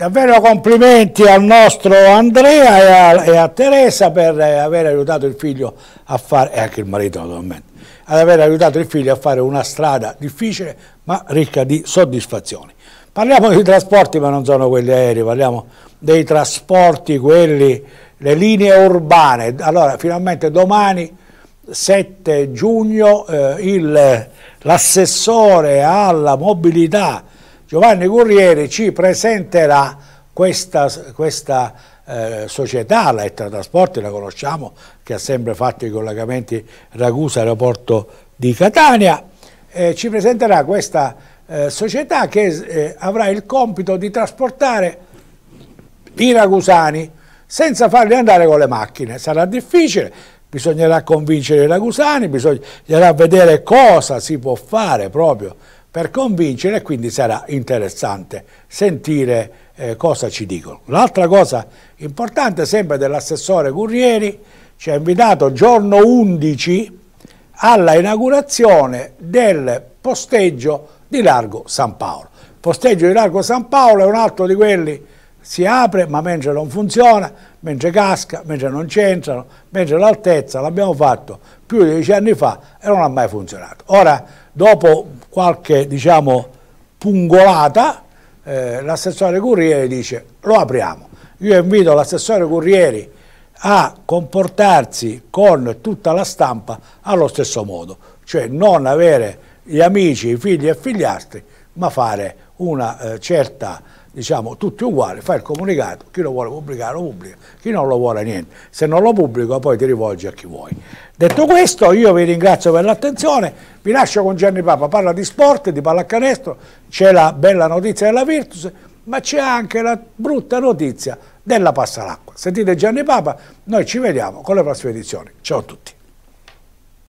Davvero complimenti al nostro Andrea e a, e a Teresa per eh, aver aiutato il figlio a fare, e anche il marito naturalmente, ad aver aiutato il figlio a fare una strada difficile ma ricca di soddisfazioni. Parliamo di trasporti ma non sono quelli aerei, parliamo dei trasporti, quelli, le linee urbane. Allora finalmente domani 7 giugno eh, l'assessore alla mobilità Giovanni Guerrieri ci presenterà questa, questa eh, società, la Trasporti, la conosciamo, che ha sempre fatto i collegamenti Ragusa-Aeroporto di Catania, eh, ci presenterà questa eh, società che eh, avrà il compito di trasportare i ragusani senza farli andare con le macchine. Sarà difficile, bisognerà convincere i ragusani, bisognerà vedere cosa si può fare proprio per convincere, e quindi sarà interessante sentire eh, cosa ci dicono. L'altra cosa importante, sempre dell'assessore Currieri ci ha invitato giorno 11 alla inaugurazione del posteggio di Largo San Paolo. Il posteggio di Largo San Paolo è un altro di quelli si apre, ma mentre non funziona, mentre casca, mentre non c'entrano, mentre l'altezza, l'abbiamo fatto più di dieci anni fa e non ha mai funzionato. Ora, dopo qualche, diciamo, pungolata, eh, l'assessore Currieri dice lo apriamo. Io invito l'assessore Currieri a comportarsi con tutta la stampa allo stesso modo, cioè non avere gli amici, i figli e figliastri ma fare una eh, certa, diciamo, tutti uguali, fare il comunicato, chi lo vuole pubblicare lo pubblica, chi non lo vuole niente. Se non lo pubblico poi ti rivolgi a chi vuoi. Detto questo io vi ringrazio per l'attenzione, vi lascio con Gianni Papa, parla di sport, di pallacanestro, c'è la bella notizia della Virtus, ma c'è anche la brutta notizia della Passalacqua. Sentite Gianni Papa, noi ci vediamo con le prossime edizioni. Ciao a tutti.